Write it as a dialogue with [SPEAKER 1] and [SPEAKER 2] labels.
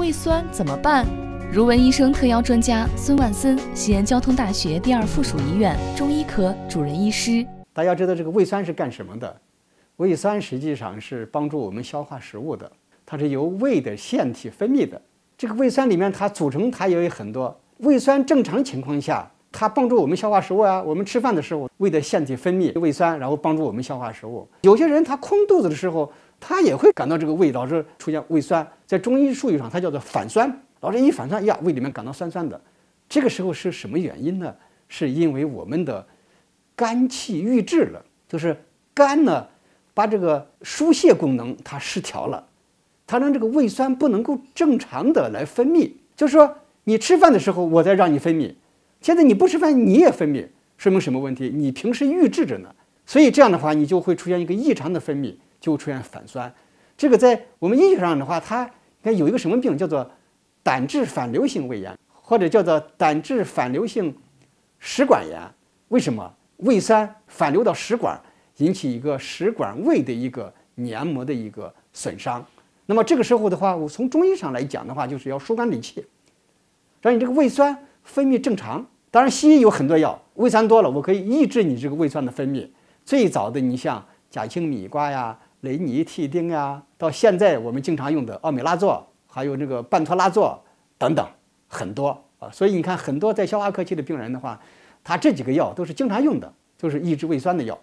[SPEAKER 1] 胃酸怎么办？如闻医生特邀专家孙万森，西安交通大学第二附属医院中医科
[SPEAKER 2] 主任医师。大家知道这个胃酸是干什么的？胃酸实际上是帮助我们消化食物的，它是由胃的腺体分泌的。这个胃酸里面它组成它也有很多。胃酸正常情况下，它帮助我们消化食物啊。我们吃饭的时候，胃的腺体分泌胃酸，然后帮助我们消化食物。有些人他空肚子的时候。他也会感到这个胃老是出现胃酸，在中医术语上，它叫做反酸。老是一反酸，呀，胃里面感到酸酸的。这个时候是什么原因呢？是因为我们的肝气郁滞了，就是肝呢把这个疏泄功能它失调了，它让这个胃酸不能够正常的来分泌。就是说，你吃饭的时候，我再让你分泌；现在你不吃饭，你也分泌，说明什么问题？你平时郁滞着呢。所以这样的话，你就会出现一个异常的分泌。就出现反酸，这个在我们医学上的话，它应该有一个什么病叫做胆汁反流性胃炎，或者叫做胆汁反流性食管炎。为什么胃酸反流到食管，引起一个食管胃的一个黏膜的一个损伤？那么这个时候的话，我从中医上来讲的话，就是要疏肝理气，让你这个胃酸分泌正常。当然，西医有很多药，胃酸多了，我可以抑制你这个胃酸的分泌。最早的，你像甲青米瓜呀。雷尼替丁呀，到现在我们经常用的奥美拉唑，还有那个泮托拉唑等等，很多啊。所以你看，很多在消化科期的病人的话，他这几个药都是经常用的，就是抑制胃酸的药。